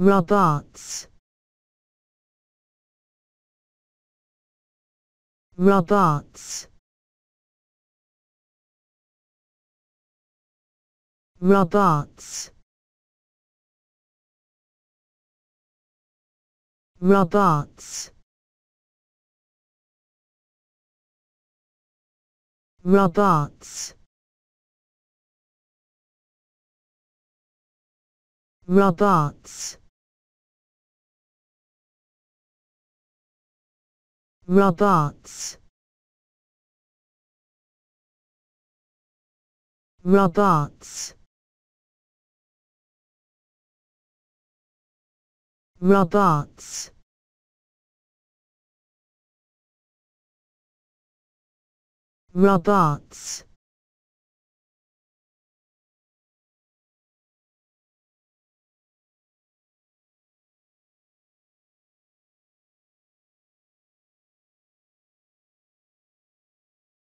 robots robots robots robots robots robots robots robots robots robots